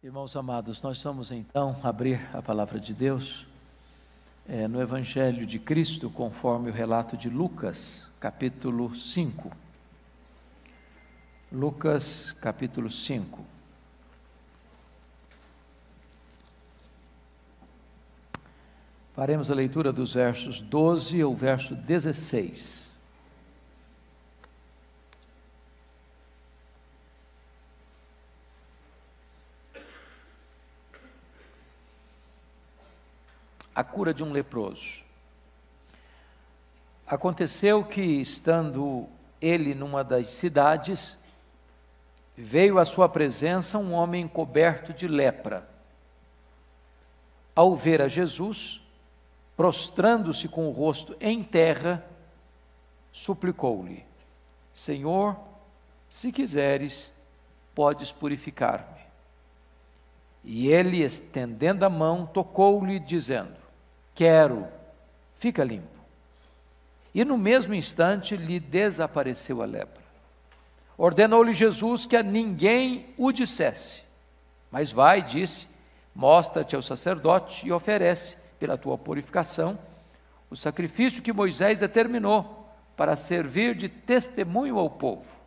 Irmãos amados, nós vamos então abrir a palavra de Deus é, no Evangelho de Cristo, conforme o relato de Lucas, capítulo 5. Lucas, capítulo 5. Faremos a leitura dos versos 12 ao verso 16. a cura de um leproso. Aconteceu que, estando ele numa das cidades, veio à sua presença um homem coberto de lepra. Ao ver a Jesus, prostrando-se com o rosto em terra, suplicou-lhe: Senhor, se quiseres, podes purificar-me. E ele, estendendo a mão, tocou-lhe, dizendo: quero, fica limpo. E no mesmo instante lhe desapareceu a lepra. Ordenou-lhe Jesus que a ninguém o dissesse. Mas vai, disse, mostra-te ao sacerdote e oferece, pela tua purificação, o sacrifício que Moisés determinou para servir de testemunho ao povo.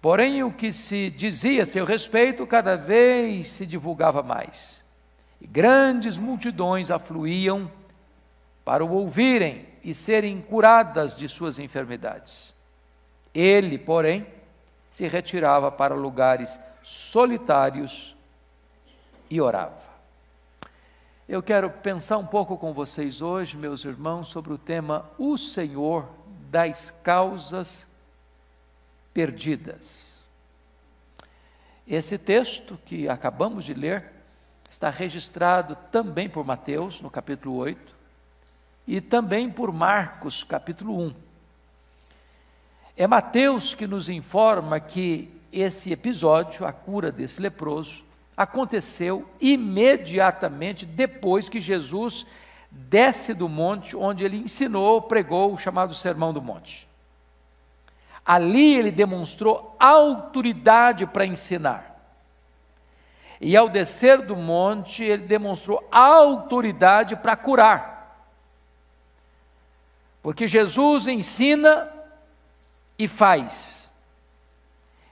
Porém, o que se dizia a seu respeito cada vez se divulgava mais. E grandes multidões afluíam para o ouvirem e serem curadas de suas enfermidades. Ele, porém, se retirava para lugares solitários e orava. Eu quero pensar um pouco com vocês hoje, meus irmãos, sobre o tema O Senhor das causas perdidas. Esse texto que acabamos de ler está registrado também por Mateus, no capítulo 8, e também por Marcos, capítulo 1. É Mateus que nos informa que esse episódio, a cura desse leproso, aconteceu imediatamente depois que Jesus desce do monte onde ele ensinou, pregou o chamado Sermão do Monte. Ali ele demonstrou autoridade para ensinar. E ao descer do monte, ele demonstrou autoridade para curar. Porque Jesus ensina e faz.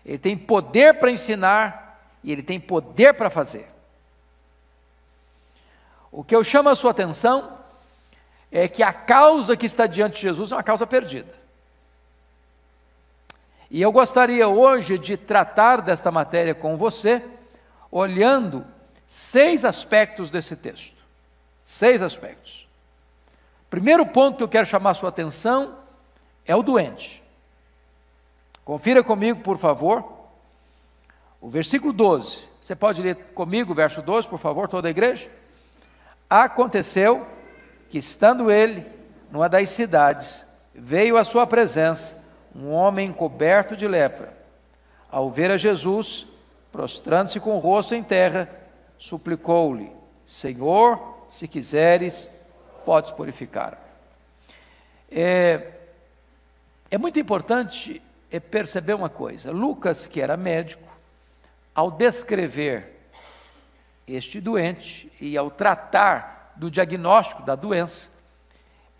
Ele tem poder para ensinar e ele tem poder para fazer. O que eu chamo a sua atenção é que a causa que está diante de Jesus é uma causa perdida. E eu gostaria hoje de tratar desta matéria com você olhando seis aspectos desse texto. Seis aspectos. Primeiro ponto que eu quero chamar sua atenção é o doente. Confira comigo, por favor, o versículo 12. Você pode ler comigo o verso 12, por favor, toda a igreja? Aconteceu que, estando ele numa das cidades, veio à sua presença um homem coberto de lepra. Ao ver a Jesus, prostrando-se com o rosto em terra, suplicou-lhe: Senhor, se quiseres, podes purificar. É, é muito importante é, perceber uma coisa: Lucas, que era médico, ao descrever este doente e ao tratar do diagnóstico da doença,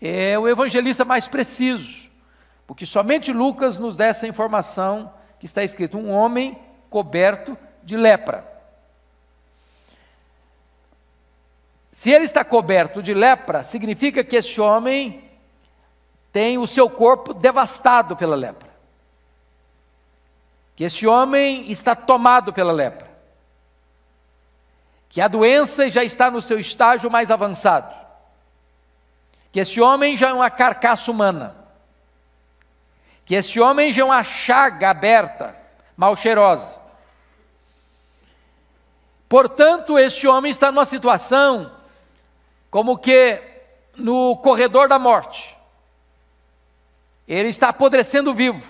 é o evangelista mais preciso, porque somente Lucas nos dá essa informação que está escrito: um homem coberto de lepra. Se ele está coberto de lepra, significa que este homem tem o seu corpo devastado pela lepra. Que este homem está tomado pela lepra. Que a doença já está no seu estágio mais avançado. Que este homem já é uma carcaça humana. Que este homem já é uma chaga aberta, mal cheirosa Portanto, este homem está numa situação como que no corredor da morte. Ele está apodrecendo vivo.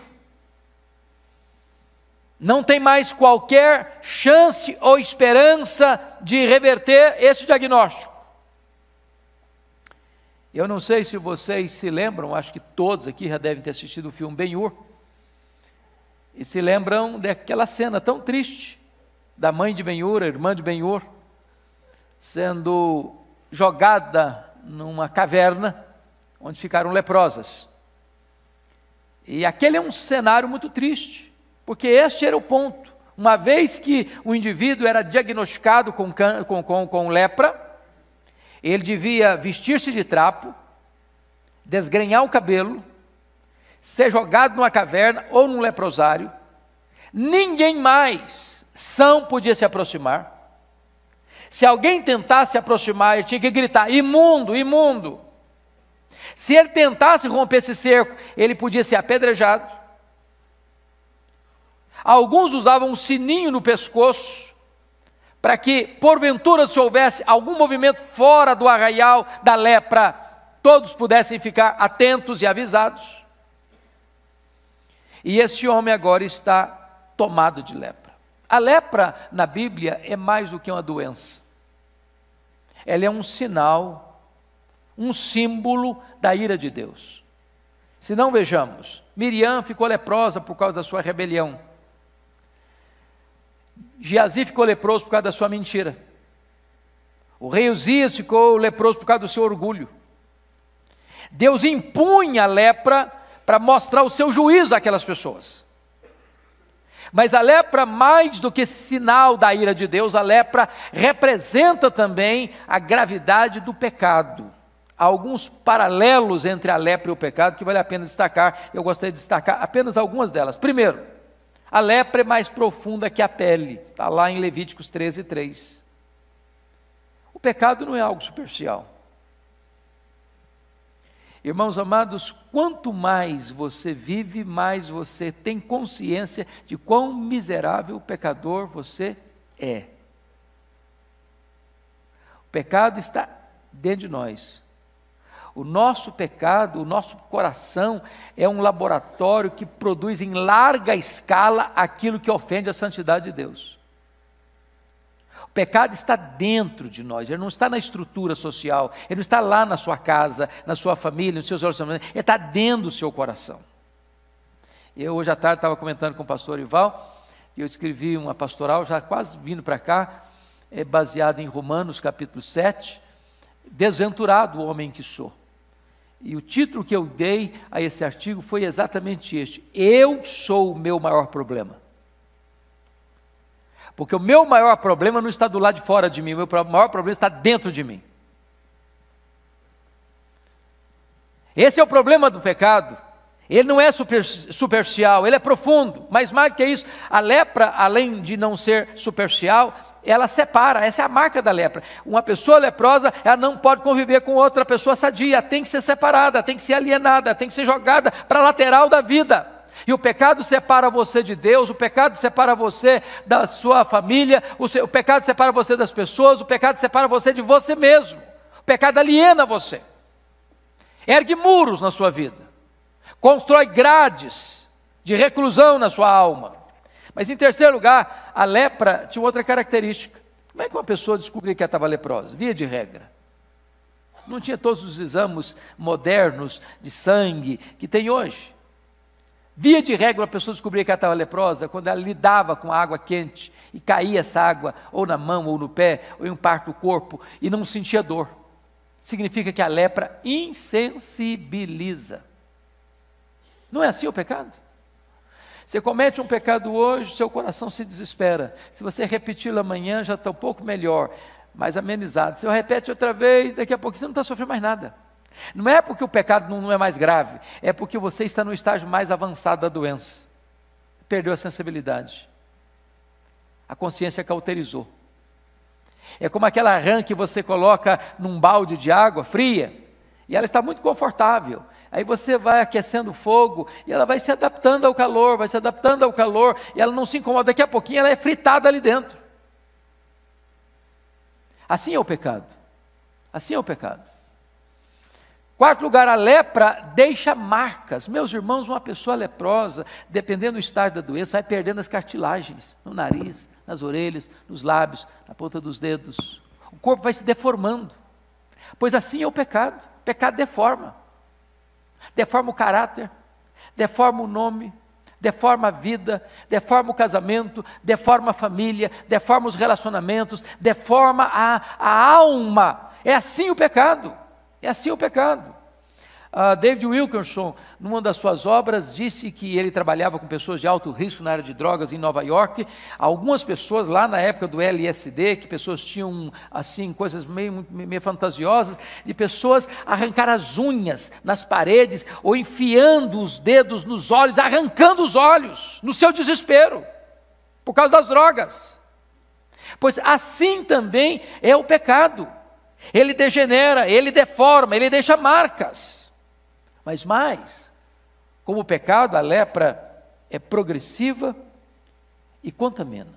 Não tem mais qualquer chance ou esperança de reverter esse diagnóstico. Eu não sei se vocês se lembram, acho que todos aqui já devem ter assistido o filme Ben-Hur, e se lembram daquela cena tão triste da mãe de Benhur, a irmã de Benhur, sendo jogada numa caverna onde ficaram leprosas. E aquele é um cenário muito triste, porque este era o ponto. Uma vez que o indivíduo era diagnosticado com, com, com, com lepra, ele devia vestir-se de trapo, desgrenhar o cabelo, ser jogado numa caverna ou num leprosário. Ninguém mais são podia se aproximar. Se alguém tentasse se aproximar, ele tinha que gritar: imundo, imundo. Se ele tentasse romper esse cerco, ele podia ser apedrejado. Alguns usavam um sininho no pescoço, para que, porventura, se houvesse algum movimento fora do arraial da lepra, todos pudessem ficar atentos e avisados. E esse homem agora está tomado de lepra. A lepra na Bíblia é mais do que uma doença. Ela é um sinal, um símbolo da ira de Deus. Se não vejamos, Miriam ficou leprosa por causa da sua rebelião. Geazi ficou leproso por causa da sua mentira. O rei Uzias ficou leproso por causa do seu orgulho. Deus impunha a lepra para mostrar o seu juízo àquelas pessoas. Mas a lepra, mais do que sinal da ira de Deus, a lepra representa também a gravidade do pecado. Há alguns paralelos entre a lepra e o pecado que vale a pena destacar. Eu gostaria de destacar apenas algumas delas. Primeiro, a lepra é mais profunda que a pele, está lá em Levíticos 13, 3. O pecado não é algo superficial. Irmãos amados, quanto mais você vive, mais você tem consciência de quão miserável pecador você é. O pecado está dentro de nós. O nosso pecado, o nosso coração é um laboratório que produz em larga escala aquilo que ofende a santidade de Deus pecado está dentro de nós, ele não está na estrutura social, ele não está lá na sua casa, na sua família, nos seus relacionamentos, ele está dentro do seu coração. Eu hoje à tarde estava comentando com o pastor Ival, e eu escrevi uma pastoral, já quase vindo para cá, é baseada em Romanos capítulo 7, Desventurado o homem que sou. E o título que eu dei a esse artigo foi exatamente este: Eu sou o meu maior problema. Porque o meu maior problema não está do lado de fora de mim, o meu maior problema está dentro de mim. Esse é o problema do pecado. Ele não é superficial, ele é profundo. Mas mais que isso, a lepra, além de não ser superficial, ela separa, essa é a marca da lepra. Uma pessoa leprosa, ela não pode conviver com outra pessoa sadia, tem que ser separada, tem que ser alienada, tem que ser jogada para a lateral da vida. E o pecado separa você de Deus, o pecado separa você da sua família, o, seu, o pecado separa você das pessoas, o pecado separa você de você mesmo. O pecado aliena você. Ergue muros na sua vida. Constrói grades de reclusão na sua alma. Mas em terceiro lugar, a lepra tinha outra característica. Como é que uma pessoa descobria que ela estava leprosa? Via de regra. Não tinha todos os exames modernos de sangue que tem hoje. Via de regra, a pessoa descobria que ela estava leprosa quando ela lidava com a água quente e caía essa água ou na mão ou no pé ou em um parte do corpo e não sentia dor. Significa que a lepra insensibiliza. Não é assim o pecado? Você comete um pecado hoje, seu coração se desespera. Se você repeti-lo amanhã, já está um pouco melhor, mais amenizado. Se eu repete outra vez, daqui a pouco você não está sofrendo mais nada. Não é porque o pecado não, é mais grave, é porque você está no estágio mais avançado da doença. Perdeu a sensibilidade. A consciência cauterizou. É como aquela rã que você coloca num balde de água fria e ela está muito confortável. Aí você vai aquecendo o fogo e ela vai se adaptando ao calor, vai se adaptando ao calor e ela não se incomoda. Daqui a pouquinho ela é fritada ali dentro. Assim é o pecado. Assim é o pecado. Quarto lugar, a lepra deixa marcas. Meus irmãos, uma pessoa leprosa, dependendo do estágio da doença, vai perdendo as cartilagens no nariz, nas orelhas, nos lábios, na ponta dos dedos. O corpo vai se deformando. Pois assim é o pecado. O pecado deforma. Deforma o caráter, deforma o nome, deforma a vida, deforma o casamento, deforma a família, deforma os relacionamentos, deforma a, a alma. É assim o pecado. É assim o pecado. Uh, David Wilkerson, numa das suas obras, disse que ele trabalhava com pessoas de alto risco na área de drogas em Nova York. Algumas pessoas lá na época do LSD, que pessoas tinham assim coisas meio, meio fantasiosas, de pessoas arrancar as unhas nas paredes ou enfiando os dedos nos olhos, arrancando os olhos no seu desespero por causa das drogas. Pois assim também é o pecado ele degenera, ele deforma, ele deixa marcas. Mas mais, como o pecado, a lepra é progressiva e contamina.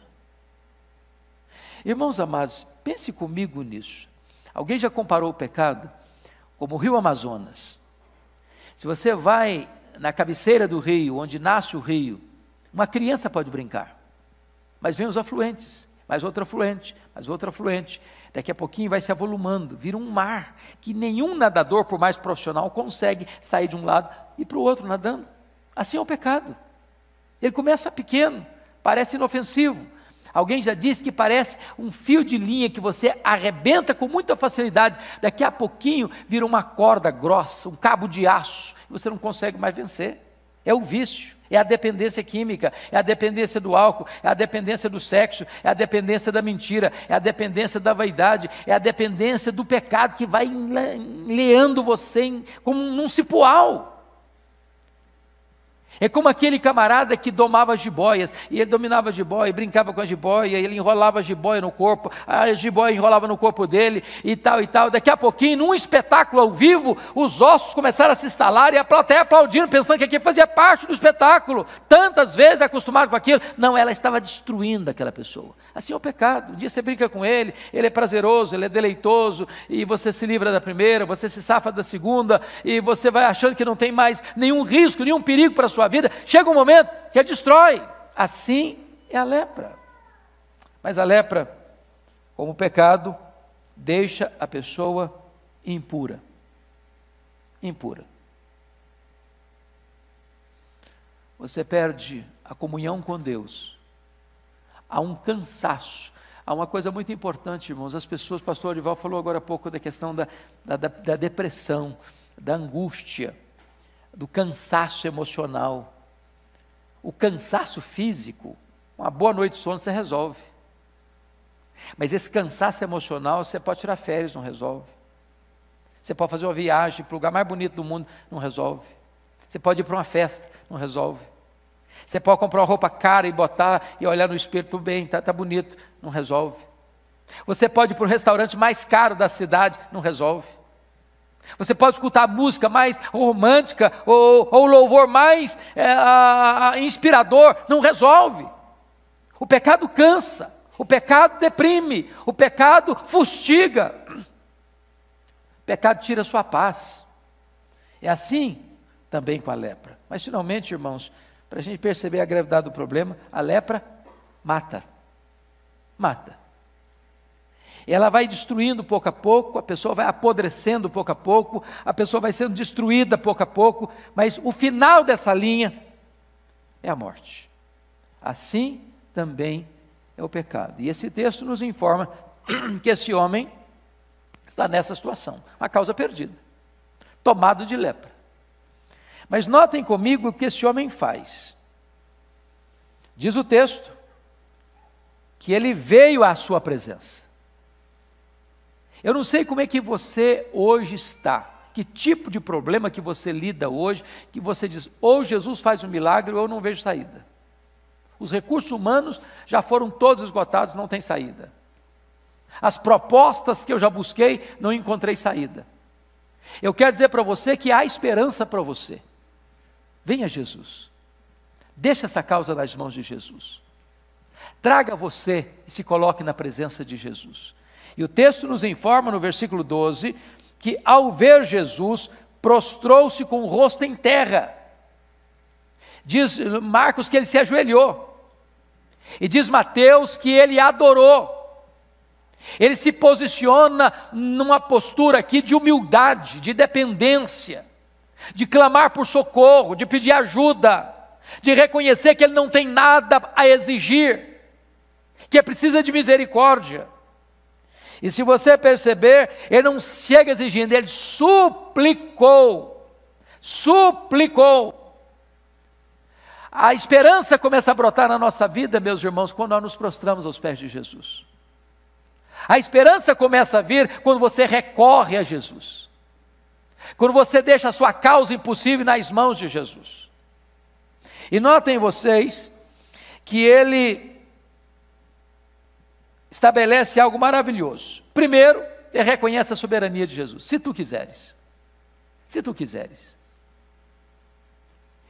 Irmãos amados, pense comigo nisso. Alguém já comparou o pecado como o rio Amazonas? Se você vai na cabeceira do rio, onde nasce o rio, uma criança pode brincar, mas vem os afluentes, mais outro afluente, mas outro afluente. É Daqui a pouquinho vai se avolumando, vira um mar que nenhum nadador, por mais profissional, consegue sair de um lado e para o outro nadando. Assim é o pecado. Ele começa pequeno, parece inofensivo. Alguém já disse que parece um fio de linha que você arrebenta com muita facilidade. Daqui a pouquinho vira uma corda grossa, um cabo de aço, e você não consegue mais vencer. É o vício, é a dependência química, é a dependência do álcool, é a dependência do sexo, é a dependência da mentira, é a dependência da vaidade, é a dependência do pecado que vai enleando você em, como num cipoal. É como aquele camarada que domava as jiboias, e ele dominava a jiboia, brincava com a jiboia, ele enrolava a jiboia no corpo, a jiboia enrolava no corpo dele e tal e tal. Daqui a pouquinho, num espetáculo ao vivo, os ossos começaram a se instalar e a plateia aplaudindo, pensando que aquilo fazia parte do espetáculo. Tantas vezes acostumado com aquilo, não, ela estava destruindo aquela pessoa. Assim é o pecado. Um dia você brinca com ele, ele é prazeroso, ele é deleitoso, e você se livra da primeira, você se safa da segunda, e você vai achando que não tem mais nenhum risco, nenhum perigo para sua sua vida, chega um momento que a destrói. Assim é a lepra. Mas a lepra, como pecado, deixa a pessoa impura. Impura. Você perde a comunhão com Deus. Há um cansaço. Há uma coisa muito importante, irmãos. As pessoas, o pastor Olival falou agora há pouco da questão da, da, da depressão, da angústia do cansaço emocional. O cansaço físico, uma boa noite de sono você resolve. Mas esse cansaço emocional, você pode tirar férias, não resolve. Você pode fazer uma viagem para o lugar mais bonito do mundo, não resolve. Você pode ir para uma festa, não resolve. Você pode comprar uma roupa cara e botar e olhar no espelho, tudo bem, está tá bonito, não resolve. Você pode ir para o restaurante mais caro da cidade, não resolve. Você pode escutar música mais romântica ou, ou louvor mais é, a, inspirador, não resolve. O pecado cansa, o pecado deprime, o pecado fustiga, o pecado tira sua paz. É assim também com a lepra. Mas finalmente, irmãos, para a gente perceber a gravidade do problema, a lepra mata. Mata ela vai destruindo pouco a pouco, a pessoa vai apodrecendo pouco a pouco, a pessoa vai sendo destruída pouco a pouco, mas o final dessa linha é a morte. Assim também é o pecado. E esse texto nos informa que esse homem está nessa situação, a causa perdida, tomado de lepra. Mas notem comigo o que esse homem faz. Diz o texto que ele veio à sua presença. Eu não sei como é que você hoje está, que tipo de problema que você lida hoje, que você diz, ou Jesus faz um milagre ou eu não vejo saída. Os recursos humanos já foram todos esgotados, não tem saída. As propostas que eu já busquei, não encontrei saída. Eu quero dizer para você que há esperança para você. Venha Jesus. Deixa essa causa nas mãos de Jesus. Traga você e se coloque na presença de Jesus. E o texto nos informa no versículo 12 que ao ver Jesus, prostrou-se com o rosto em terra. Diz Marcos que ele se ajoelhou. E diz Mateus que ele adorou. Ele se posiciona numa postura aqui de humildade, de dependência, de clamar por socorro, de pedir ajuda, de reconhecer que ele não tem nada a exigir, que é precisa de misericórdia. E se você perceber, ele não chega exigindo, ele suplicou. Suplicou. A esperança começa a brotar na nossa vida, meus irmãos, quando nós nos prostramos aos pés de Jesus. A esperança começa a vir quando você recorre a Jesus. Quando você deixa a sua causa impossível nas mãos de Jesus. E notem vocês que ele estabelece algo maravilhoso. Primeiro, ele é reconhece a soberania de Jesus. Se tu quiseres. Se tu quiseres.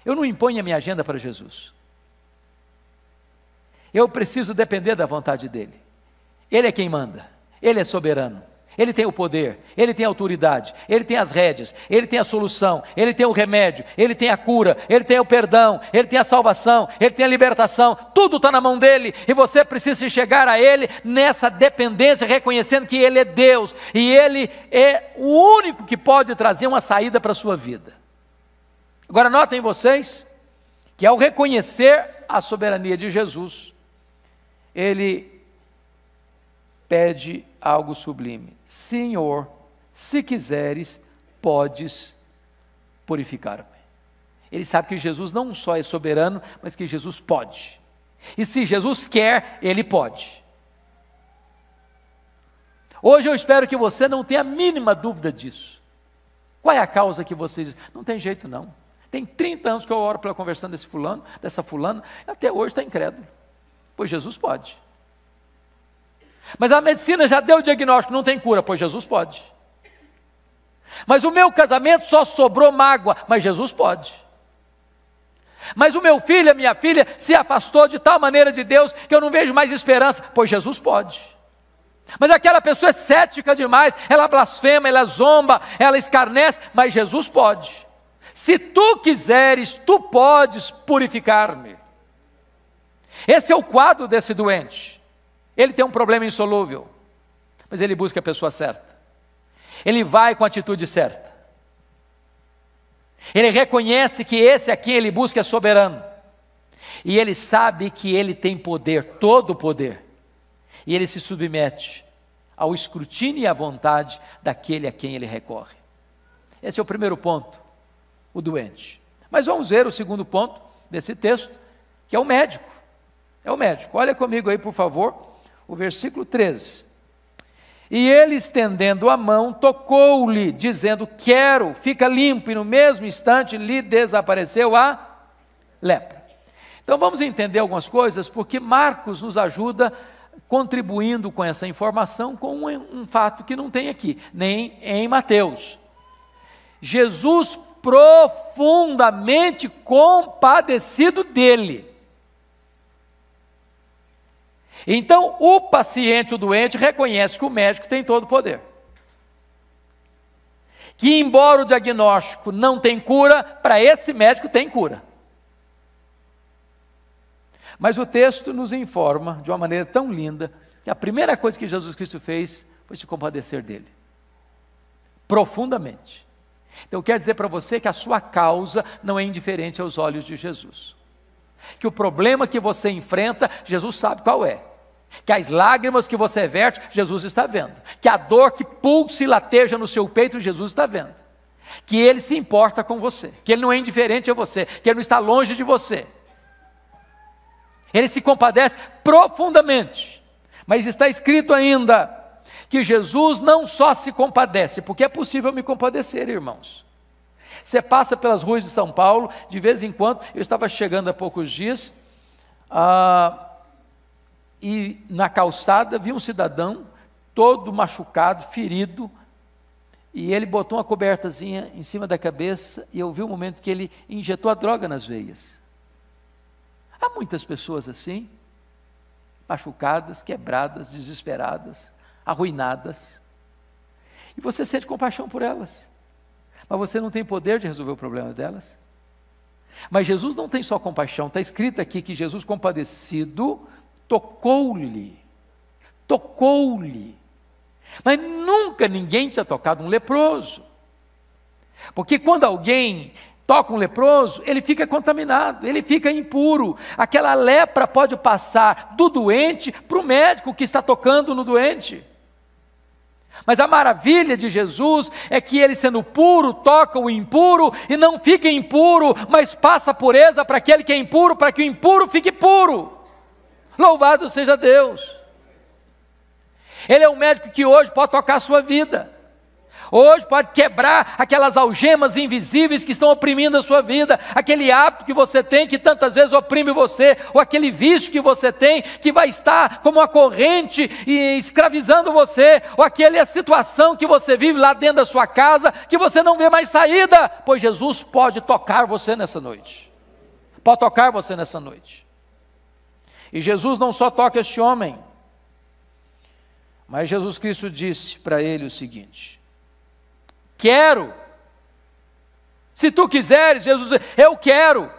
Eu não imponho a minha agenda para Jesus. Eu preciso depender da vontade dele. Ele é quem manda. Ele é soberano. Ele tem o poder, ele tem a autoridade, ele tem as rédeas, ele tem a solução, ele tem o remédio, ele tem a cura, ele tem o perdão, ele tem a salvação, ele tem a libertação, tudo está na mão dele e você precisa chegar a ele nessa dependência, reconhecendo que ele é Deus e ele é o único que pode trazer uma saída para a sua vida. Agora, notem vocês que ao reconhecer a soberania de Jesus, ele pede algo sublime: Senhor, se quiseres, podes purificar-me. Ele sabe que Jesus não só é soberano, mas que Jesus pode. E se Jesus quer, ele pode. Hoje eu espero que você não tenha a mínima dúvida disso. Qual é a causa que você diz? Não tem jeito não. Tem 30 anos que eu oro pela conversão desse fulano, dessa fulana, até hoje está incrédulo. Pois Jesus pode. Mas a medicina já deu o diagnóstico, não tem cura, pois Jesus pode. Mas o meu casamento só sobrou mágoa, mas Jesus pode. Mas o meu filho, a minha filha, se afastou de tal maneira de Deus que eu não vejo mais esperança, pois Jesus pode. Mas aquela pessoa é cética demais, ela blasfema, ela zomba, ela escarnece, mas Jesus pode. Se tu quiseres, tu podes purificar-me. Esse é o quadro desse doente. Ele tem um problema insolúvel, mas ele busca a pessoa certa. Ele vai com a atitude certa. Ele reconhece que esse aqui ele busca é soberano. E ele sabe que ele tem poder, todo o poder. E ele se submete ao escrutínio e à vontade daquele a quem ele recorre. Esse é o primeiro ponto, o doente. Mas vamos ver o segundo ponto desse texto, que é o médico. É o médico. Olha comigo aí, por favor, o versículo 13. E ele, estendendo a mão, tocou-lhe, dizendo: Quero, fica limpo. E no mesmo instante lhe desapareceu a lepra. Então vamos entender algumas coisas, porque Marcos nos ajuda contribuindo com essa informação com um, um fato que não tem aqui, nem em Mateus. Jesus profundamente compadecido dele. Então, o paciente, o doente, reconhece que o médico tem todo o poder. Que, embora o diagnóstico não tenha cura, para esse médico tem cura. Mas o texto nos informa de uma maneira tão linda que a primeira coisa que Jesus Cristo fez foi se compadecer dele profundamente. Então, quero dizer para você que a sua causa não é indiferente aos olhos de Jesus. Que o problema que você enfrenta, Jesus sabe qual é que as lágrimas que você verte, Jesus está vendo, que a dor que pulsa e lateja no seu peito, Jesus está vendo, que Ele se importa com você, que Ele não é indiferente a você, que Ele não está longe de você, Ele se compadece profundamente, mas está escrito ainda que Jesus não só se compadece, porque é possível me compadecer, irmãos. Você passa pelas ruas de São Paulo, de vez em quando, eu estava chegando há poucos dias, ah, e na calçada vi um cidadão todo machucado, ferido, e ele botou uma cobertazinha em cima da cabeça e eu vi o um momento que ele injetou a droga nas veias. Há muitas pessoas assim, machucadas, quebradas, desesperadas, arruinadas. E você sente compaixão por elas, mas você não tem poder de resolver o problema delas. Mas Jesus não tem só compaixão, está escrito aqui que Jesus compadecido tocou-lhe, tocou-lhe. Mas nunca ninguém tinha tocado um leproso. Porque quando alguém toca um leproso, ele fica contaminado, ele fica impuro. Aquela lepra pode passar do doente para o médico que está tocando no doente. Mas a maravilha de Jesus é que ele, sendo puro, toca o impuro e não fica impuro, mas passa a pureza para aquele que é impuro, para que o impuro fique puro. Louvado seja Deus. Ele é um médico que hoje pode tocar a sua vida. Hoje pode quebrar aquelas algemas invisíveis que estão oprimindo a sua vida, aquele hábito que você tem que tantas vezes oprime você, ou aquele vício que você tem que vai estar como uma corrente e escravizando você, ou aquela situação que você vive lá dentro da sua casa que você não vê mais saída, pois Jesus pode tocar você nessa noite. Pode tocar você nessa noite. E Jesus não só toca este homem, mas Jesus Cristo disse para ele o seguinte: Quero. Se tu quiseres, Jesus, eu quero.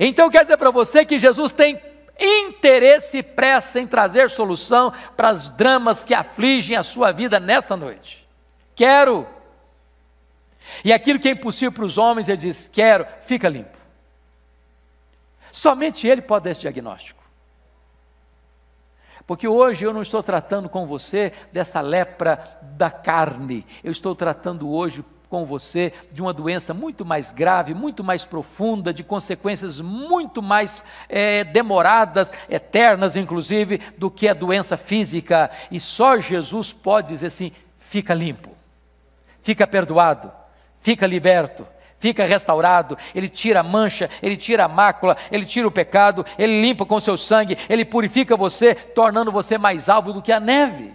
Então quer dizer para você que Jesus tem interesse e pressa em trazer solução para os dramas que afligem a sua vida nesta noite. Quero. E aquilo que é impossível para os homens, ele diz: quero, fica limpo. Somente ele pode dar esse diagnóstico. Porque hoje eu não estou tratando com você dessa lepra da carne, eu estou tratando hoje com você de uma doença muito mais grave, muito mais profunda, de consequências muito mais é, demoradas, eternas inclusive, do que a doença física. E só Jesus pode dizer assim: fica limpo, fica perdoado, fica liberto, fica restaurado, ele tira a mancha, ele tira a mácula, ele tira o pecado, ele limpa com seu sangue, ele purifica você, tornando você mais alvo do que a neve.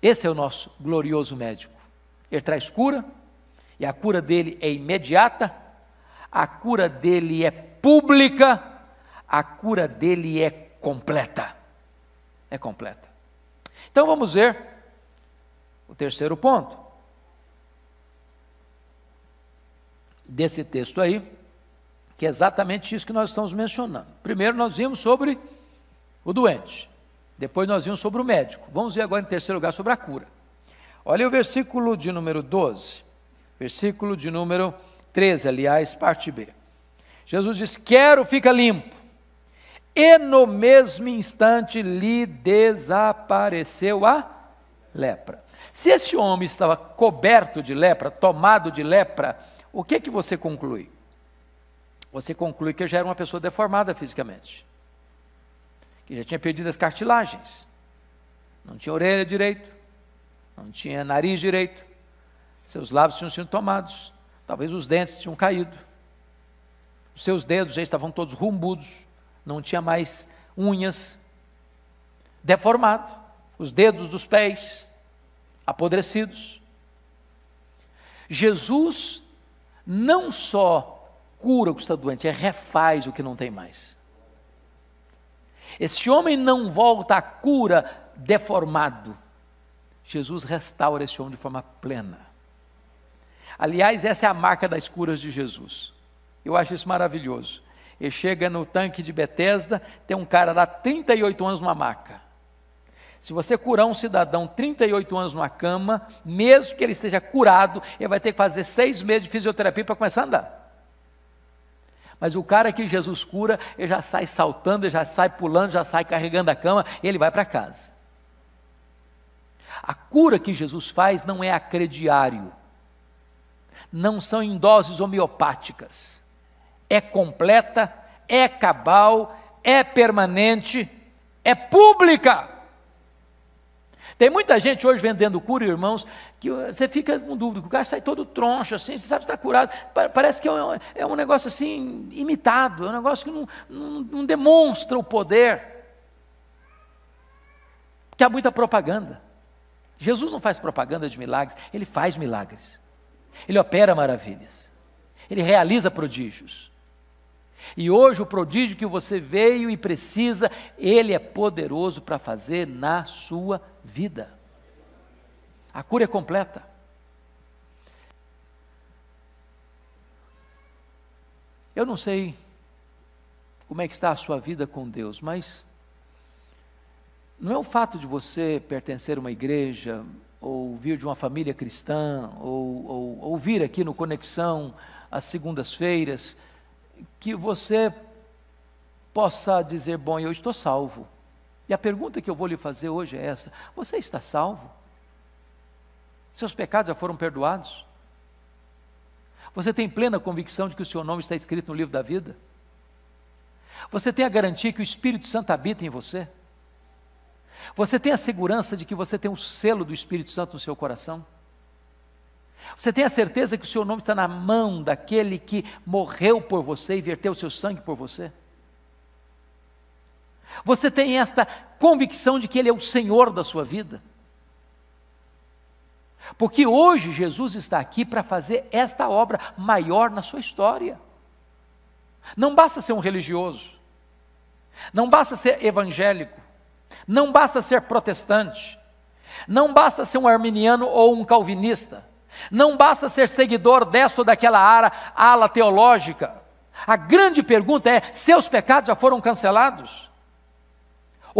Esse é o nosso glorioso médico. Ele traz cura, e a cura dele é imediata, a cura dele é pública, a cura dele é completa. É completa. Então vamos ver o terceiro ponto. desse texto aí, que é exatamente isso que nós estamos mencionando. Primeiro nós vimos sobre o doente, depois nós vimos sobre o médico. Vamos ver agora em terceiro lugar sobre a cura. Olha o versículo de número 12, versículo de número 13, aliás, parte B. Jesus diz: Quero, fica limpo. E no mesmo instante lhe desapareceu a lepra. Se esse homem estava coberto de lepra, tomado de lepra, o que que você conclui? Você conclui que eu já era uma pessoa deformada fisicamente, que já tinha perdido as cartilagens, não tinha orelha direito, não tinha nariz direito, seus lábios tinham sido tomados, talvez os dentes tinham caído, os seus dedos já estavam todos rumbudos, não tinha mais unhas, deformado, os dedos dos pés apodrecidos. Jesus não só cura o que está doente, é refaz o que não tem mais. Esse homem não volta à cura deformado. Jesus restaura esse homem de forma plena. Aliás, essa é a marca das curas de Jesus. Eu acho isso maravilhoso. Ele chega no tanque de Betesda, tem um cara lá, 38 anos, numa maca. Se você curar um cidadão 38 anos numa cama, mesmo que ele esteja curado, ele vai ter que fazer seis meses de fisioterapia para começar a andar. Mas o cara que Jesus cura, ele já sai saltando, ele já sai pulando, já sai carregando a cama, e ele vai para casa. A cura que Jesus faz não é acrediário, não são em doses homeopáticas. É completa, é cabal, é permanente, é pública. Tem muita gente hoje vendendo cura, irmãos, que você fica com dúvida, o cara sai todo troncho, assim, você sabe que está curado. Parece que é um, é um, negócio assim, imitado, é um negócio que não, não, não demonstra o poder. Porque há muita propaganda. Jesus não faz propaganda de milagres, ele faz milagres. Ele opera maravilhas. Ele realiza prodígios. E hoje o prodígio que você veio e precisa, ele é poderoso para fazer na sua vida vida. A cura é completa. Eu não sei como é que está a sua vida com Deus, mas não é o fato de você pertencer a uma igreja, ou vir de uma família cristã, ou, ou, ou vir aqui no Conexão às segundas-feiras, que você possa dizer: Bom, eu estou salvo. E a pergunta que eu vou lhe fazer hoje é essa: você está salvo? Seus pecados já foram perdoados? Você tem plena convicção de que o seu nome está escrito no livro da vida? Você tem a garantia que o Espírito Santo habita em você? Você tem a segurança de que você tem o um selo do Espírito Santo no seu coração? Você tem a certeza que o seu nome está na mão daquele que morreu por você e verteu o seu sangue por você? Você tem esta convicção de que Ele é o Senhor da sua vida? Porque hoje Jesus está aqui para fazer esta obra maior na sua história. Não basta ser um religioso, não basta ser evangélico, não basta ser protestante, não basta ser um arminiano ou um calvinista, não basta ser seguidor desta ou daquela área, ala teológica. A grande pergunta é: seus pecados já foram cancelados?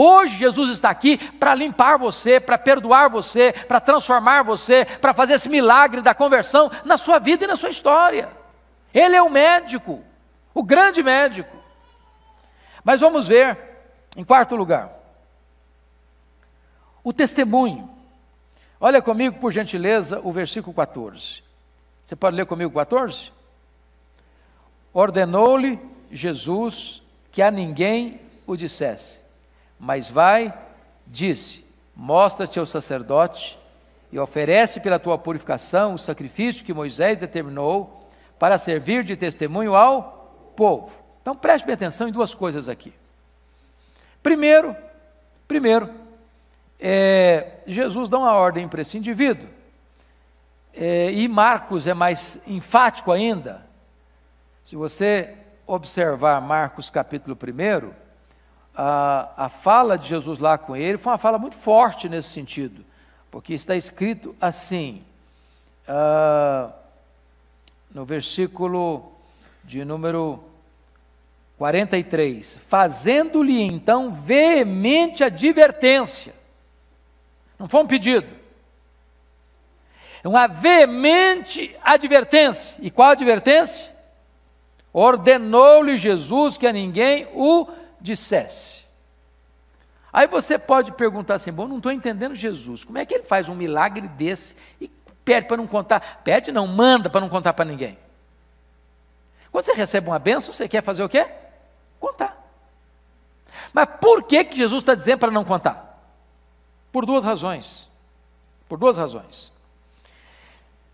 Hoje Jesus está aqui para limpar você, para perdoar você, para transformar você, para fazer esse milagre da conversão na sua vida e na sua história. Ele é o médico, o grande médico. Mas vamos ver, em quarto lugar, o testemunho. Olha comigo, por gentileza, o versículo 14. Você pode ler comigo 14? Ordenou-lhe Jesus que a ninguém o dissesse. Mas vai, disse: Mostra-te ao sacerdote e oferece pela tua purificação o sacrifício que Moisés determinou para servir de testemunho ao povo. Então preste bem atenção em duas coisas aqui. Primeiro, primeiro, é, Jesus dá uma ordem para esse indivíduo. É, e Marcos é mais enfático ainda. Se você observar Marcos capítulo 1, a, a fala de Jesus lá com ele foi uma fala muito forte nesse sentido, porque está escrito assim, uh, no versículo de número 43, fazendo-lhe então veemente advertência. Não foi um pedido. Uma veemente advertência. E qual advertência? Ordenou-lhe Jesus que a ninguém o dissesse. Aí você pode perguntar assim: bom, não estou entendendo Jesus, como é que ele faz um milagre desse e pede para não contar? Pede não, manda para não contar para ninguém. Quando você recebe uma benção, você quer fazer o quê? Contar. Mas por que, que Jesus está dizendo para não contar? Por duas razões. Por duas razões.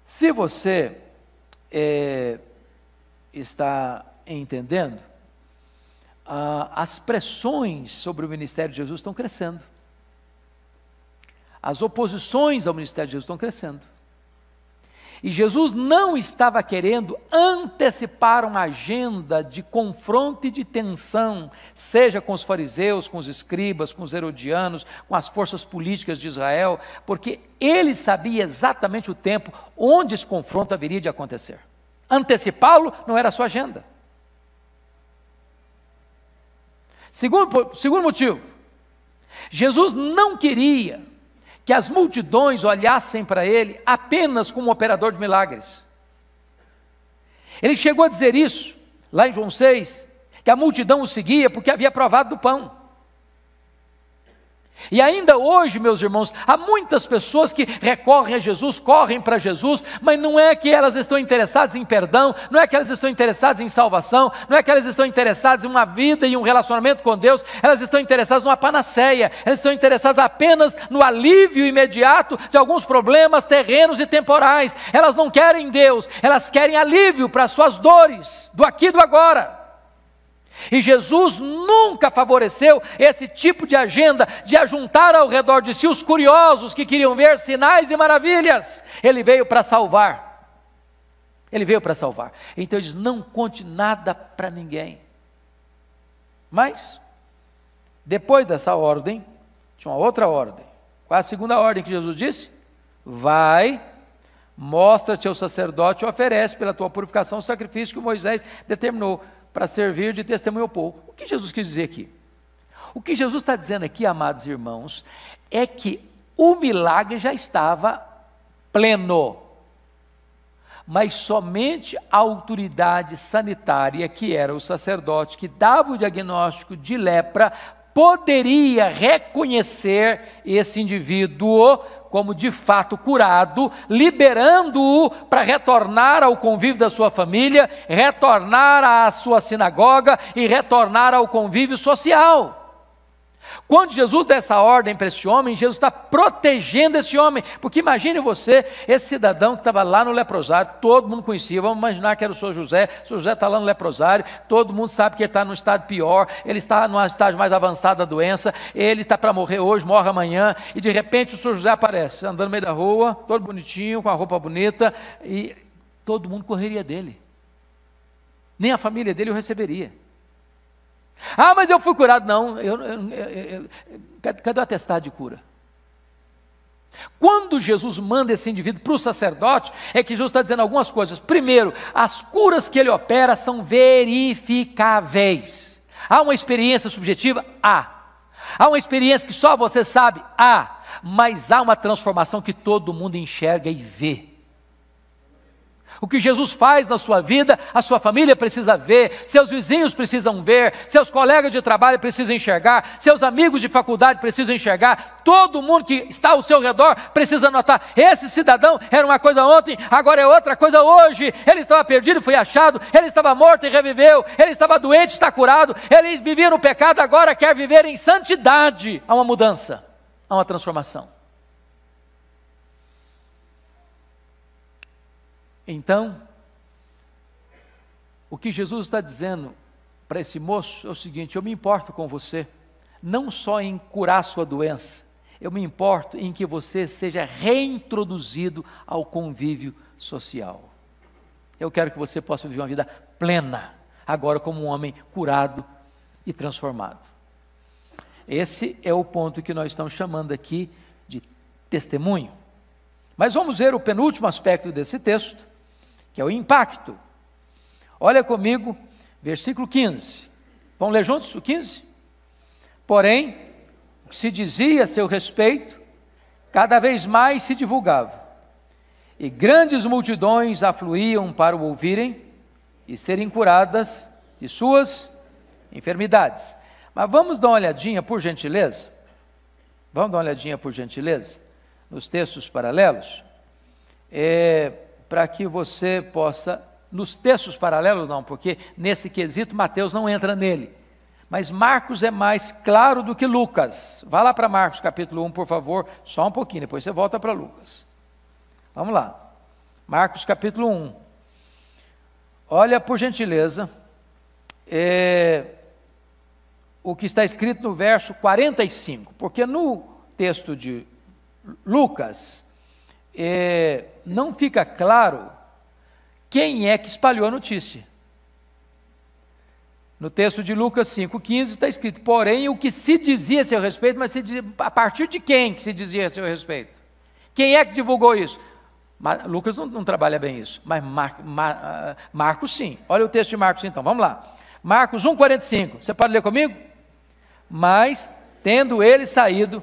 Se você é, está entendendo, ah, as pressões sobre o ministério de Jesus estão crescendo. As oposições ao ministério de Jesus estão crescendo. E Jesus não estava querendo antecipar uma agenda de confronto e de tensão, seja com os fariseus, com os escribas, com os herodianos, com as forças políticas de Israel, porque ele sabia exatamente o tempo onde esse confronto haveria de acontecer. Antecipá-lo não era a sua agenda. Segundo, segundo motivo, Jesus não queria que as multidões olhassem para ele apenas como um operador de milagres. Ele chegou a dizer isso, lá em João 6, que a multidão o seguia porque havia provado do pão. E ainda hoje, meus irmãos, há muitas pessoas que recorrem a Jesus, correm para Jesus, mas não é que elas estão interessadas em perdão, não é que elas estão interessadas em salvação, não é que elas estão interessadas em uma vida e um relacionamento com Deus, elas estão interessadas numa panaceia, elas estão interessadas apenas no alívio imediato de alguns problemas terrenos e temporais. Elas não querem Deus, elas querem alívio para as suas dores, do aqui e do agora. E Jesus nunca favoreceu esse tipo de agenda de ajuntar ao redor de si os curiosos que queriam ver sinais e maravilhas. Ele veio para salvar. Ele veio para salvar. Então ele diz: não conte nada para ninguém. Mas, depois dessa ordem, tinha uma outra ordem. Qual é a segunda ordem que Jesus disse? Vai, mostra-te ao sacerdote e oferece pela tua purificação o sacrifício que Moisés determinou para servir de testemunho ao povo. O que Jesus quis dizer aqui? O que Jesus está dizendo aqui, amados irmãos, é que o milagre já estava pleno, mas somente a autoridade sanitária, que era o sacerdote que dava o diagnóstico de lepra, poderia reconhecer esse indivíduo como de fato curado, liberando-o para retornar ao convívio da sua família, retornar à sua sinagoga e retornar ao convívio social. Quando Jesus dá essa ordem para esse homem, Jesus está protegendo esse homem, porque imagine você, esse cidadão que estava lá no leprosário, todo mundo conhecia, vamos imaginar que era o Sr. José, o Sr. José está lá no leprosário, todo mundo sabe que ele está num estado pior, ele está num estágio mais avançado da doença, ele está para morrer hoje, morre amanhã, e de repente o Sr. José aparece, andando no meio da rua, todo bonitinho, com a roupa bonita, e todo mundo correria dele, nem a família dele o receberia. Ah, mas eu fui curado. Não, eu, eu, eu, cadê o atestado de cura? Quando Jesus manda esse indivíduo para o sacerdote, é que Jesus está dizendo algumas coisas. Primeiro, as curas que ele opera são verificáveis. Há uma experiência subjetiva? Há. Há uma experiência que só você sabe? Há. Mas há uma transformação que todo mundo enxerga e vê. O que Jesus faz na sua vida, a sua família precisa ver, seus vizinhos precisam ver, seus colegas de trabalho precisam enxergar, seus amigos de faculdade precisam enxergar, todo mundo que está ao seu redor precisa notar. Esse cidadão era uma coisa ontem, agora é outra coisa hoje. Ele estava perdido, e foi achado, ele estava morto e reviveu, ele estava doente, está curado, ele vivia no pecado, agora quer viver em santidade. Há uma mudança, há uma transformação. Então, o que Jesus está dizendo para esse moço é o seguinte: eu me importo com você, não só em curar sua doença, eu me importo em que você seja reintroduzido ao convívio social. Eu quero que você possa viver uma vida plena, agora como um homem curado e transformado. Esse é o ponto que nós estamos chamando aqui de testemunho. Mas vamos ver o penúltimo aspecto desse texto, que é o impacto. Olha comigo, versículo 15. Vamos ler juntos o 15? Porém, o que se dizia a seu respeito, cada vez mais se divulgava, e grandes multidões afluíam para o ouvirem e serem curadas de suas enfermidades. Mas vamos dar uma olhadinha, por gentileza. Vamos dar uma olhadinha, por gentileza, nos textos paralelos. É, para que você possa, nos textos paralelos não, porque nesse quesito Mateus não entra nele. Mas Marcos é mais claro do que Lucas. Vá lá para Marcos capítulo 1, por favor, só um pouquinho, depois você volta para Lucas. Vamos lá. Marcos capítulo 1. Olha, por gentileza, é, o que está escrito no verso 45, porque no texto de Lucas, é, não fica claro quem é que espalhou a notícia. No texto de Lucas 5,15 está escrito: Porém, o que se dizia a seu respeito, mas se dizia, a partir de quem que se dizia a seu respeito? Quem é que divulgou isso? Lucas não, não, trabalha bem isso, mas Mar, Mar, ah, Marcos sim. Olha o texto de Marcos então, vamos lá. Marcos 1,45. Você pode ler comigo? Mas, tendo ele saído,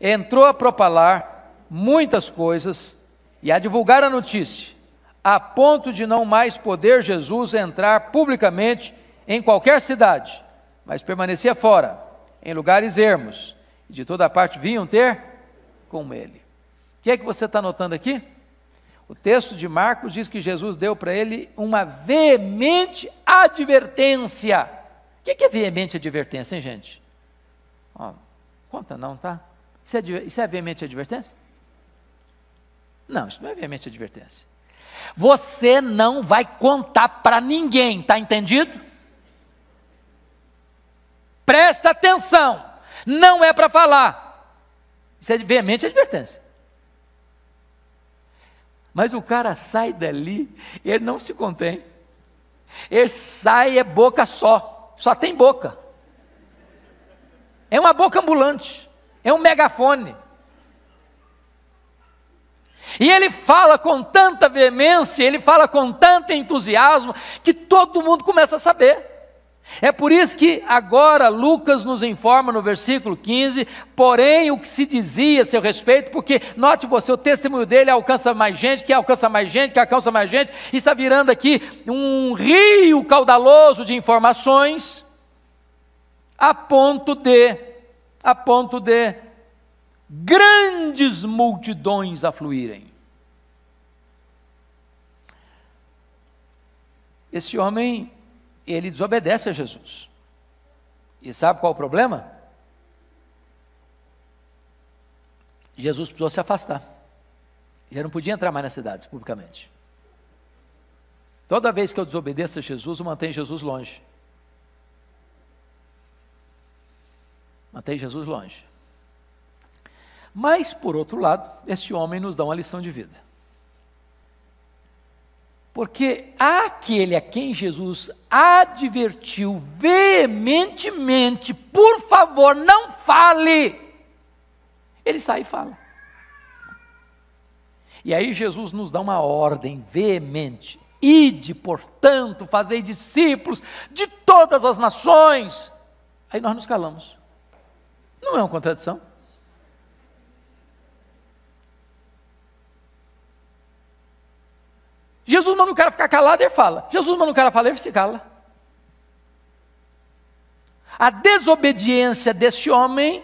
entrou a propalar muitas coisas e a divulgar a notícia, a ponto de não mais poder Jesus entrar publicamente em qualquer cidade, mas permanecia fora, em lugares ermos, e de toda parte vinham ter com ele. O que é que você está notando aqui? O texto de Marcos diz que Jesus deu para ele uma veemente advertência. O que é, é veemente advertência, hein, gente? Ó, conta não, tá? Isso é, isso é veemente advertência? Não, isso não é veemente advertência. Você não vai contar para ninguém, tá entendido? Presta atenção. Não é para falar. Isso é veemente advertência. Mas o cara sai dali, ele não se contém. Ele sai é boca só, só tem boca. É uma boca ambulante, é um megafone. E ele fala com tanta veemência, ele fala com tanto entusiasmo, que todo mundo começa a saber. É por isso que agora Lucas nos informa no versículo 15, porém o que se dizia a seu respeito, porque note você, o testemunho dele alcança mais gente, que alcança mais gente, que alcança mais gente, está virando aqui um rio caudaloso de informações, a ponto de, a ponto de grandes multidões afluírem. Esse homem, ele desobedece a Jesus. E sabe qual é o problema? Jesus precisou se afastar. Ele não podia entrar mais nas cidades publicamente. Toda vez que eu desobedeço a Jesus, eu mantenho Jesus longe. Mantém Jesus longe. Mas, por outro lado, este homem nos dá uma lição de vida. Porque aquele a quem Jesus advertiu veementemente, por favor, não fale, ele sai e fala. E aí Jesus nos dá uma ordem veemente: ide, portanto, fazei discípulos de todas as nações. Aí nós nos calamos. Não é uma contradição? Jesus manda o cara ficar calado, ele fala. Jesus manda o cara falar, ele se cala. A desobediência deste homem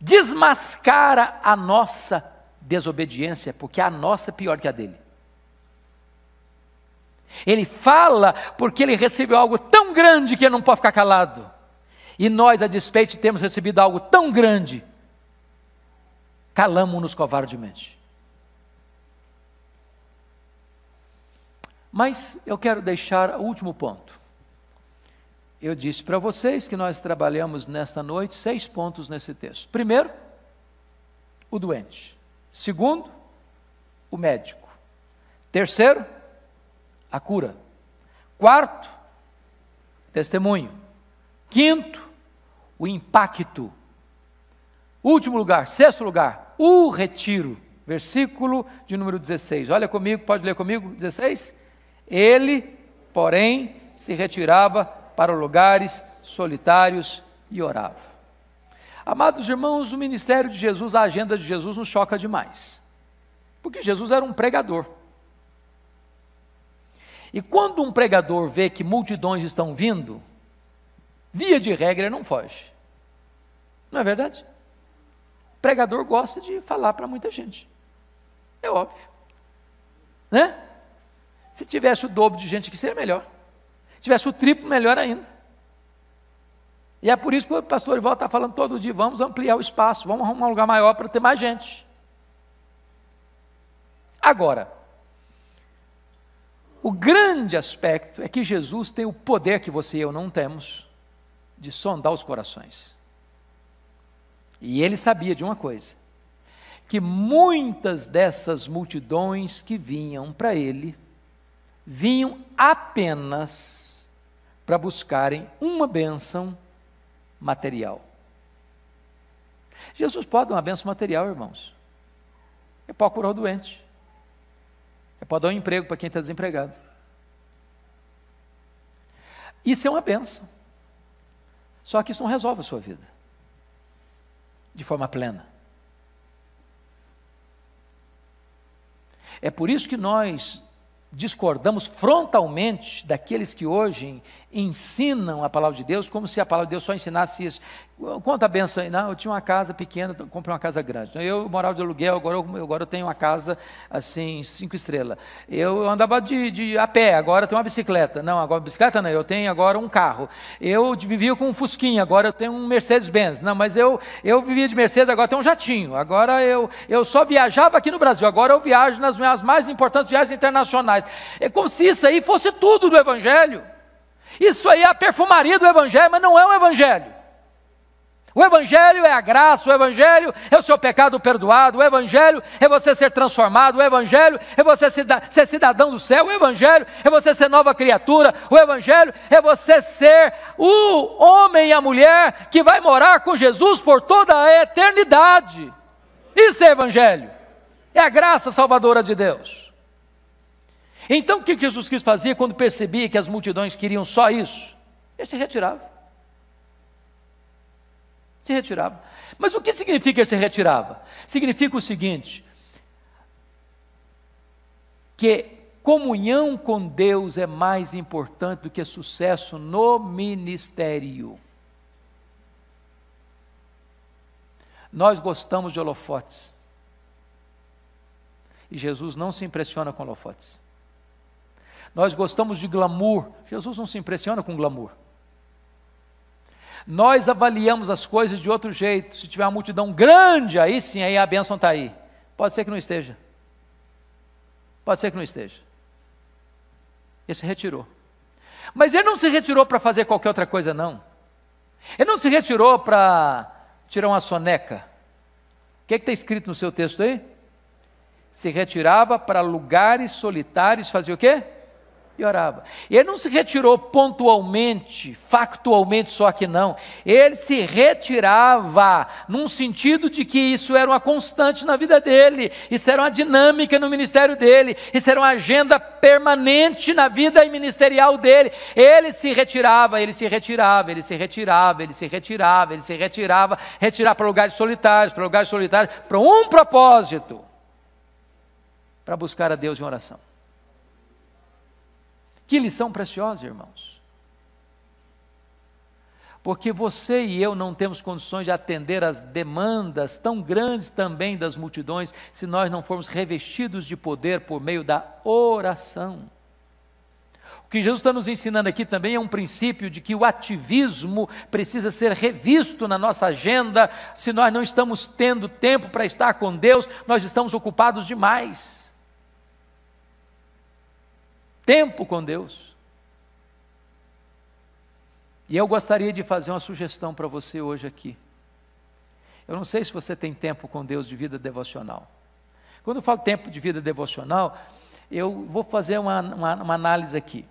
desmascara a nossa desobediência, porque a nossa é pior que a dele. Ele fala porque ele recebeu algo tão grande que ele não pode ficar calado. E nós, a despeito, temos recebido algo tão grande, calamos-nos covardemente. Mas eu quero deixar o último ponto. Eu disse para vocês que nós trabalhamos nesta noite seis pontos nesse texto. Primeiro, o doente. Segundo, o médico. Terceiro, a cura. Quarto, testemunho. Quinto, o impacto. Último lugar, sexto lugar, o retiro. Versículo de número 16. Olha comigo, pode ler comigo? 16? Ele, porém, se retirava para lugares solitários e orava. Amados irmãos, o ministério de Jesus, a agenda de Jesus nos choca demais. Porque Jesus era um pregador. E quando um pregador vê que multidões estão vindo, via de regra não foge. Não é verdade? O pregador gosta de falar para muita gente. É óbvio. Né? Se tivesse o dobro de gente que seria melhor. Se tivesse o triplo, melhor ainda. E é por isso que o pastor Ival está falando todo dia: vamos ampliar o espaço, vamos arrumar um lugar maior para ter mais gente. Agora, o grande aspecto é que Jesus tem o poder que você e eu não temos de sondar os corações. E ele sabia de uma coisa: que muitas dessas multidões que vinham para ele vinham apenas para buscarem uma bênção material. Jesus pode dar uma bênção material, irmãos. É pode curar o doente. É pode dar um emprego para quem está desempregado. Isso é uma bênção. Só que isso não resolve a sua vida de forma plena. É por isso que nós discordamos frontalmente daqueles que hoje ensinam a palavra de Deus como se a palavra de Deus só ensinasse isso. Conta a benção aí, não, eu tinha uma casa pequena, comprei uma casa grande. Eu morava de aluguel, agora eu, agora eu tenho uma casa assim, cinco estrelas. Eu andava de, de a pé, agora eu tenho uma bicicleta. Não, agora bicicleta não, eu tenho agora um carro. Eu vivia com um Fusquinha, agora eu tenho um Mercedes-Benz. Não, mas eu, eu vivia de Mercedes, agora eu tenho um jatinho. Agora eu, eu só viajava aqui no Brasil, agora eu viajo nas minhas mais importantes viagens internacionais. É como se isso aí fosse tudo do Evangelho. Isso aí é a perfumaria do Evangelho, mas não é o Evangelho. O Evangelho é a graça, o Evangelho é o seu pecado perdoado, o Evangelho é você ser transformado, o Evangelho é você ser cidadão do céu, o Evangelho é você ser nova criatura, o Evangelho é você ser o homem e a mulher que vai morar com Jesus por toda a eternidade. Isso é Evangelho, é a graça salvadora de Deus. Então o que Jesus Cristo fazia quando percebia que as multidões queriam só isso? Ele se retirava. Se retirava. Mas o que significa ele se retirava? Significa o seguinte: que comunhão com Deus é mais importante do que sucesso no ministério. Nós gostamos de holofotes. E Jesus não se impressiona com holofotes. Nós gostamos de glamour. Jesus não se impressiona com glamour. Nós avaliamos as coisas de outro jeito. Se tiver uma multidão grande, aí sim, aí a bênção está aí. Pode ser que não esteja. Pode ser que não esteja. Ele se retirou. Mas ele não se retirou para fazer qualquer outra coisa, não. Ele não se retirou para tirar uma soneca. O que é está escrito no seu texto aí? Se retirava para lugares solitários, fazia o quê? e orava. Ele não se retirou pontualmente, factualmente só que não. Ele se retirava num sentido de que isso era uma constante na vida dele, isso era uma dinâmica no ministério dele, isso era uma agenda permanente na vida ministerial dele. Ele se retirava, ele se retirava, ele se retirava, ele se retirava, ele se retirava, retirar para lugares solitários, para lugares solitários, para um propósito para buscar a Deus em oração. Que lição preciosa, irmãos. Porque você e eu não temos condições de atender às demandas tão grandes também das multidões se nós não formos revestidos de poder por meio da oração. O que Jesus está nos ensinando aqui também é um princípio de que o ativismo precisa ser revisto na nossa agenda. Se nós não estamos tendo tempo para estar com Deus, nós estamos ocupados demais tempo com Deus. E eu gostaria de fazer uma sugestão para você hoje aqui. Eu não sei se você tem tempo com Deus de vida devocional. Quando eu falo tempo de vida devocional, eu vou fazer uma, uma, uma análise aqui.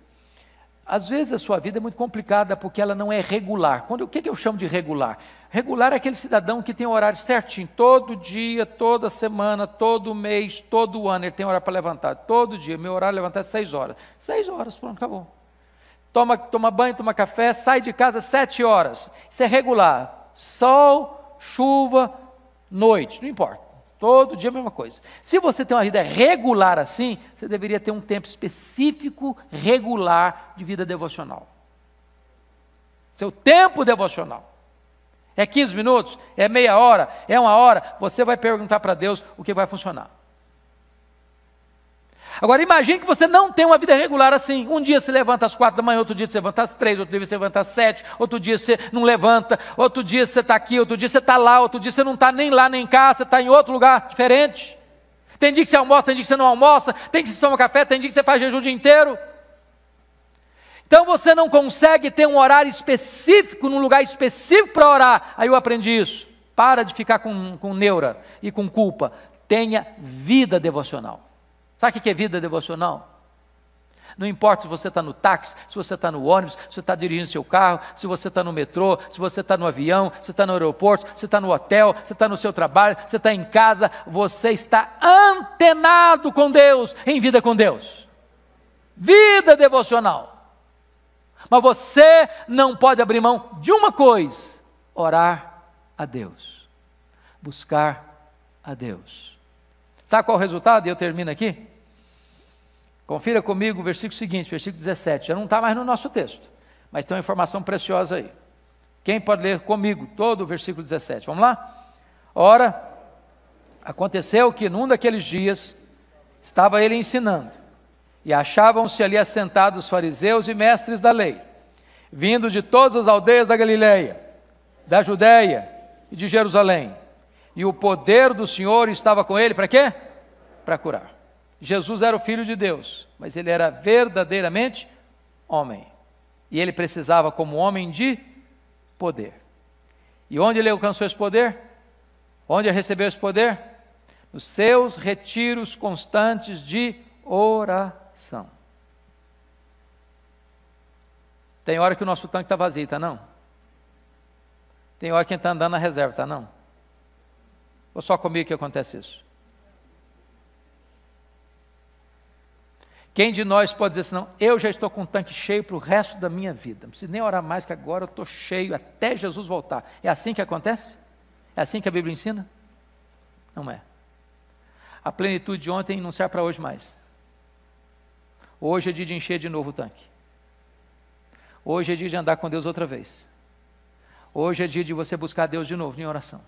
Às vezes a sua vida é muito complicada porque ela não é regular. Quando, o que, é que eu chamo de regular? Regular é aquele cidadão que tem o horário certinho, todo dia, toda semana, todo mês, todo ano, ele tem hora para levantar, todo dia, meu horário é levantar é 6 horas. 6 horas, pronto, acabou. Toma, toma banho, toma café, sai de casa 7 horas. Isso é regular. Sol, chuva, noite, não importa. Todo dia é a mesma coisa. Se você tem uma vida regular assim, você deveria ter um tempo específico, regular de vida devocional. Seu tempo devocional. É 15 minutos? É meia hora? É uma hora? Você vai perguntar para Deus o que vai funcionar. Agora imagine que você não tem uma vida regular assim. Um dia se levanta às quatro da manhã, outro dia se levanta às três, outro dia se levanta às sete, outro dia você não levanta, outro dia você está aqui, outro dia você está lá, outro dia você não está nem lá nem cá, você está em outro lugar diferente. Tem dia que você almoça, tem dia que você não almoça, tem dia que você toma café, tem dia que você faz jejum o dia inteiro. Então você não consegue ter um horário específico, num lugar específico para orar. Aí eu aprendi isso. Para de ficar com, com neura e com culpa. Tenha vida devocional. Sabe o que é vida devocional? Não importa se você está no táxi, se você está no ônibus, se você está dirigindo seu carro, se você está no metrô, se você está no avião, se está no aeroporto, se está no hotel, se está no seu trabalho, se está em casa, você está antenado com Deus, em vida com Deus. Vida devocional. Mas você não pode abrir mão de uma coisa: orar a Deus, buscar a Deus. Sabe qual é o resultado? E eu termino aqui. Confira comigo o versículo seguinte, versículo 17. Já não está mais no nosso texto, mas tem uma informação preciosa aí. Quem pode ler comigo todo o versículo 17? Vamos lá? Ora, aconteceu que num daqueles dias estava ele ensinando. E achavam-se ali assentados fariseus e mestres da lei, vindos de todas as aldeias da Galileia, da Judéia e de Jerusalém. E o poder do Senhor estava com ele para quê? Para curar. Jesus era o filho de Deus, mas ele era verdadeiramente homem. E ele precisava como homem de poder. E onde ele alcançou esse poder? Onde ele recebeu esse poder? Nos seus retiros constantes de oração são. Tem hora que o nosso tanque está vazio, tá não? Tem hora que está andando na reserva, tá não? Ou só comigo que acontece isso? Quem de nós pode dizer assim, não, eu já estou com o tanque cheio para o resto da minha vida, não preciso nem orar mais que agora eu estou cheio até Jesus voltar. É assim que acontece? É assim que a Bíblia ensina? Não é. A plenitude de ontem não serve para hoje mais. Hoje é dia de encher de novo o tanque. Hoje é dia de andar com Deus outra vez. Hoje é dia de você buscar Deus de novo em oração.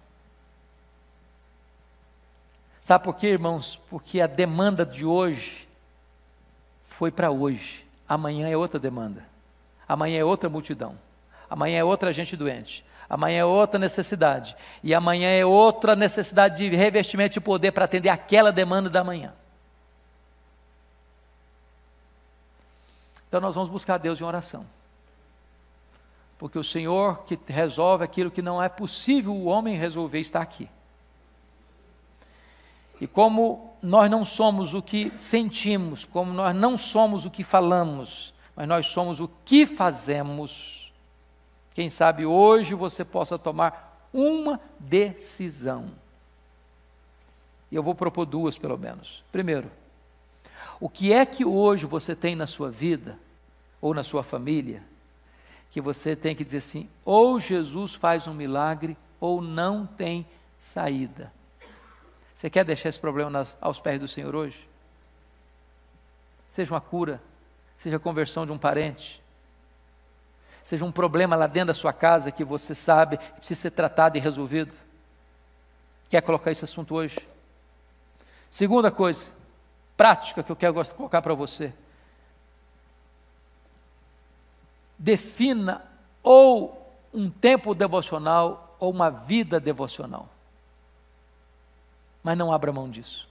Sabe por quê, irmãos? Porque a demanda de hoje foi para hoje. Amanhã é outra demanda. Amanhã é outra multidão. Amanhã é outra gente doente. Amanhã é outra necessidade. E amanhã é outra necessidade de revestimento de poder para atender aquela demanda da manhã. Então nós vamos buscar Deus em oração. Porque o Senhor que resolve aquilo que não é possível o homem resolver está aqui. E como nós não somos o que sentimos, como nós não somos o que falamos, mas nós somos o que fazemos, quem sabe hoje você possa tomar uma decisão. E eu vou propor duas, pelo menos. Primeiro, o que é que hoje você tem na sua vida ou na sua família que você tem que dizer assim: ou Jesus faz um milagre ou não tem saída? Você quer deixar esse problema nas, aos pés do Senhor hoje? Seja uma cura, seja a conversão de um parente, seja um problema lá dentro da sua casa que você sabe que precisa ser tratado e resolvido. Quer colocar esse assunto hoje? Segunda coisa, prática que eu quero colocar para você. Defina ou um tempo devocional ou uma vida devocional. Mas não abra mão disso.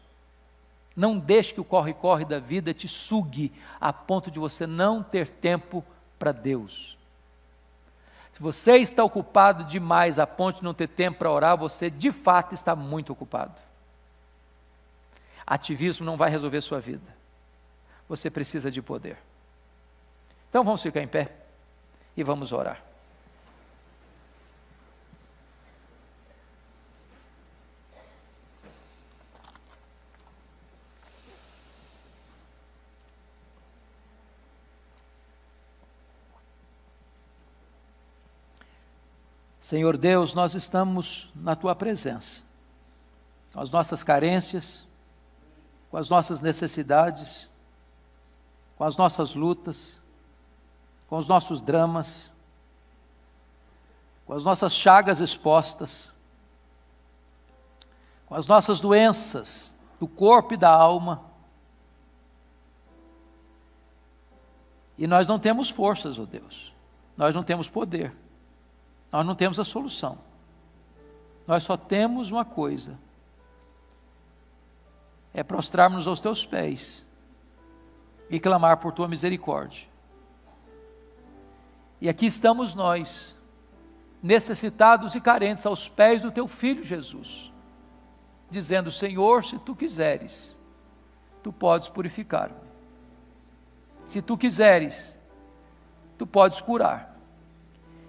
Não deixe que o corre-corre da vida te sugue a ponto de você não ter tempo para Deus. Se você está ocupado demais a ponto de não ter tempo para orar, você de fato está muito ocupado. Ativismo não vai resolver sua vida. Você precisa de poder. Então vamos ficar em pé e vamos orar. Senhor Deus, nós estamos na tua presença. As nossas carências, com as nossas necessidades, com as nossas lutas, com os nossos dramas, com as nossas chagas expostas, com as nossas doenças do corpo e da alma. E nós não temos forças, ó oh Deus, nós não temos poder, nós não temos a solução, nós só temos uma coisa: é prostrarmos aos teus pés e clamar por tua misericórdia. E aqui estamos nós, necessitados e carentes aos pés do teu filho Jesus, dizendo: Senhor, se tu quiseres, tu podes purificar-me. Se tu quiseres, tu podes curar.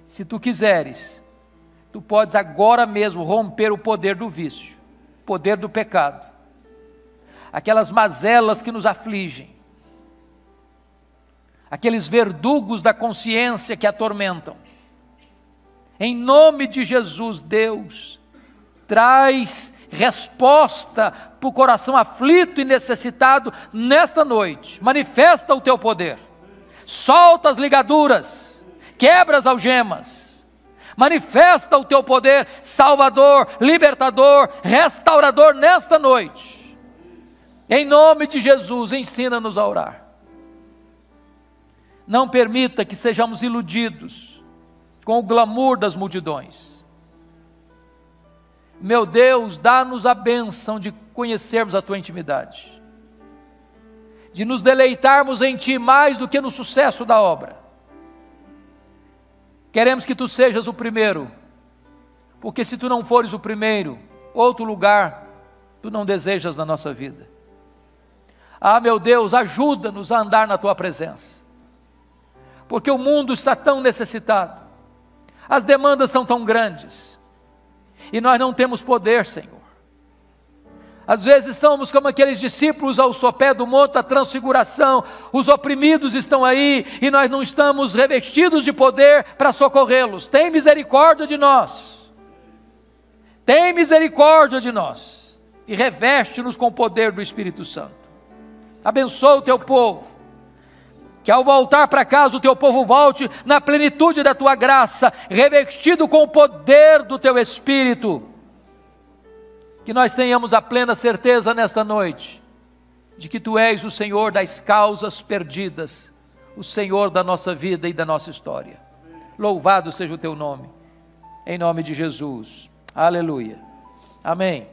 Se tu quiseres, tu podes agora mesmo romper o poder do vício, poder do pecado aquelas mazelas que nos afligem, aqueles verdugos da consciência que atormentam. Em nome de Jesus, Deus, traz resposta para o coração aflito e necessitado nesta noite. Manifesta o teu poder, solta as ligaduras, quebra as algemas. Manifesta o teu poder, Salvador, Libertador, Restaurador nesta noite. Em nome de Jesus, ensina-nos a orar. Não permita que sejamos iludidos com o glamour das multidões. Meu Deus, dá-nos a bênção de conhecermos a tua intimidade, de nos deleitarmos em ti mais do que no sucesso da obra. Queremos que tu sejas o primeiro, porque se tu não fores o primeiro, outro lugar tu não desejas na nossa vida. Ah, meu Deus, ajuda-nos a andar na tua presença, porque o mundo está tão necessitado, as demandas são tão grandes, e nós não temos poder, Senhor. Às vezes somos como aqueles discípulos ao sopé do monte da transfiguração, os oprimidos estão aí e nós não estamos revestidos de poder para socorrê-los. Tem misericórdia de nós. Tem misericórdia de nós e reveste-nos com o poder do Espírito Santo abençoa o teu povo. Que ao voltar para casa o teu povo volte na plenitude da tua graça, revestido com o poder do teu espírito. Que nós tenhamos a plena certeza nesta noite de que tu és o Senhor das causas perdidas, o Senhor da nossa vida e da nossa história. Louvado seja o teu nome. Em nome de Jesus. Aleluia. Amém.